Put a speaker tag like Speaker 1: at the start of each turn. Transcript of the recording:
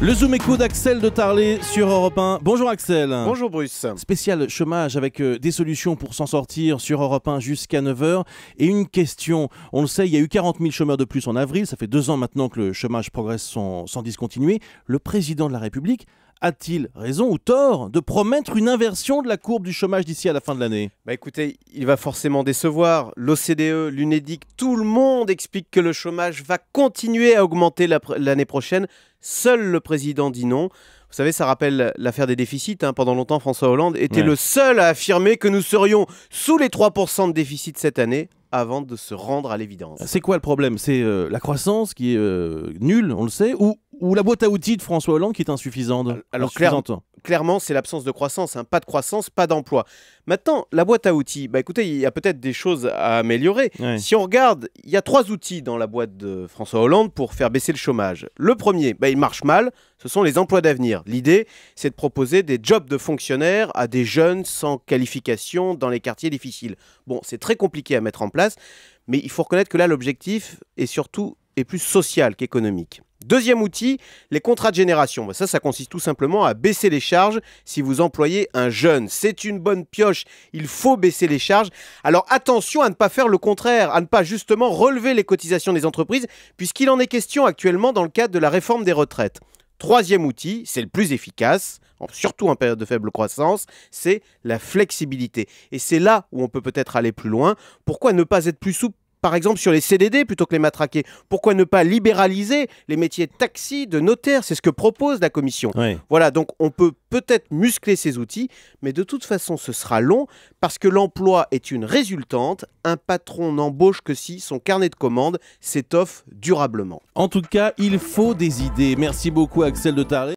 Speaker 1: Le Zoom écho d'Axel de Tarlé sur Europe 1. Bonjour Axel. Bonjour Bruce. Spécial chômage avec euh, des solutions pour s'en sortir sur Europe 1 jusqu'à 9h. Et une question, on le sait, il y a eu 40 000 chômeurs de plus en avril, ça fait deux ans maintenant que le chômage progresse sans, sans discontinuer. Le président de la République a-t-il raison ou tort de promettre une inversion de la courbe
Speaker 2: du chômage d'ici à la fin de l'année Bah écoutez, il va forcément décevoir. L'OCDE, l'UNEDIC, tout le monde explique que le chômage va continuer à augmenter l'année prochaine. Seul le président dit non. Vous savez, ça rappelle l'affaire des déficits. Hein. Pendant longtemps, François Hollande était le seul à affirmer que nous serions sous les 3% de déficit cette année avant de se rendre à l'évidence.
Speaker 1: C'est quoi le problème C'est euh, la croissance qui est euh, nulle, on le sait, ou ou la boîte à outils de François Hollande qui est insuffisante euh, Alors
Speaker 2: clairement, c'est l'absence de croissance, hein. pas de croissance, pas d'emploi. Maintenant, la boîte à outils, bah écoutez, il y a peut-être des choses à améliorer. Si on regarde, il y a trois outils dans la boîte de François Hollande pour faire baisser le chômage. Le premier, bah, il marche mal, ce sont les emplois d'avenir. L'idée, c'est de proposer des jobs de fonctionnaires à des jeunes sans qualification dans les quartiers difficiles. Bon, c'est très compliqué à mettre en place, mais il faut reconnaître que là, l'objectif est surtout est plus social qu'économique. Deuxième outil, les contrats de génération. Bah, ça, ça consiste tout simplement à baisser les charges si vous employez un jeune. C'est une bonne pioche, il faut baisser les charges. Alors attention à ne pas faire le contraire, à ne pas justement relever les cotisations des entreprises, puisqu'il en est question actuellement dans le cadre de la réforme des retraites. Troisième outil, c'est le plus efficace, surtout en période de faible croissance, c'est la flexibilité. Et c'est là où on peut peut-être aller plus loin. Pourquoi ne pas être plus souple par exemple sur les CDD plutôt que les matraqués. Pourquoi ne pas libéraliser les métiers de taxi, de notaire C'est ce que propose la Commission. Voilà, donc on peut peut-être muscler ces outils, mais de toute façon ce sera long parce que l'emploi est une résultante. Un patron n'embauche que si son carnet de commandes s'étoffe durablement. En tout cas, il faut des idées. Merci beaucoup Axel de Taré.